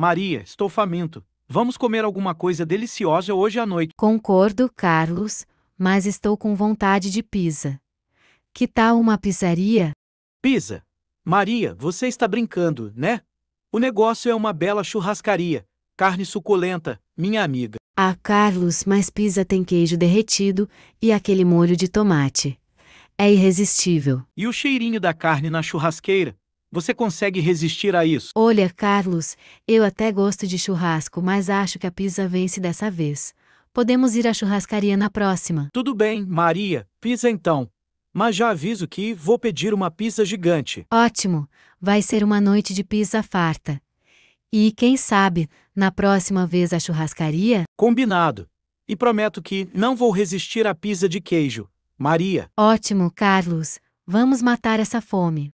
Maria, estou faminto. Vamos comer alguma coisa deliciosa hoje à noite. Concordo, Carlos, mas estou com vontade de pizza. Que tal uma pizzaria? Pizza? Maria, você está brincando, né? O negócio é uma bela churrascaria, carne suculenta, minha amiga. Ah, Carlos, mas pizza tem queijo derretido e aquele molho de tomate. É irresistível. E o cheirinho da carne na churrasqueira? Você consegue resistir a isso? Olha, Carlos, eu até gosto de churrasco, mas acho que a pizza vence dessa vez. Podemos ir à churrascaria na próxima. Tudo bem, Maria. Pizza então. Mas já aviso que vou pedir uma pizza gigante. Ótimo! Vai ser uma noite de pizza farta. E quem sabe, na próxima vez à churrascaria? Combinado. E prometo que não vou resistir à pizza de queijo. Maria. Ótimo, Carlos. Vamos matar essa fome.